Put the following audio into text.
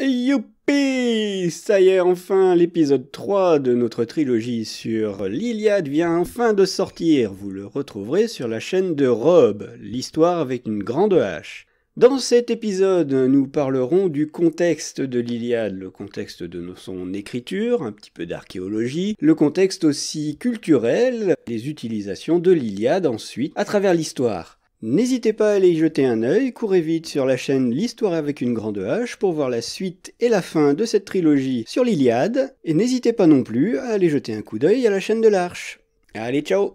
Youpi Ça y est, enfin, l'épisode 3 de notre trilogie sur l'Iliade vient enfin de sortir. Vous le retrouverez sur la chaîne de Rob, l'histoire avec une grande hache. Dans cet épisode, nous parlerons du contexte de l'Iliade, le contexte de son écriture, un petit peu d'archéologie, le contexte aussi culturel, les utilisations de l'Iliade ensuite à travers l'histoire. N'hésitez pas à aller y jeter un œil, courez vite sur la chaîne L'Histoire avec une grande hache pour voir la suite et la fin de cette trilogie sur l'Iliade, et n'hésitez pas non plus à aller jeter un coup d'œil à la chaîne de l'Arche. Allez, ciao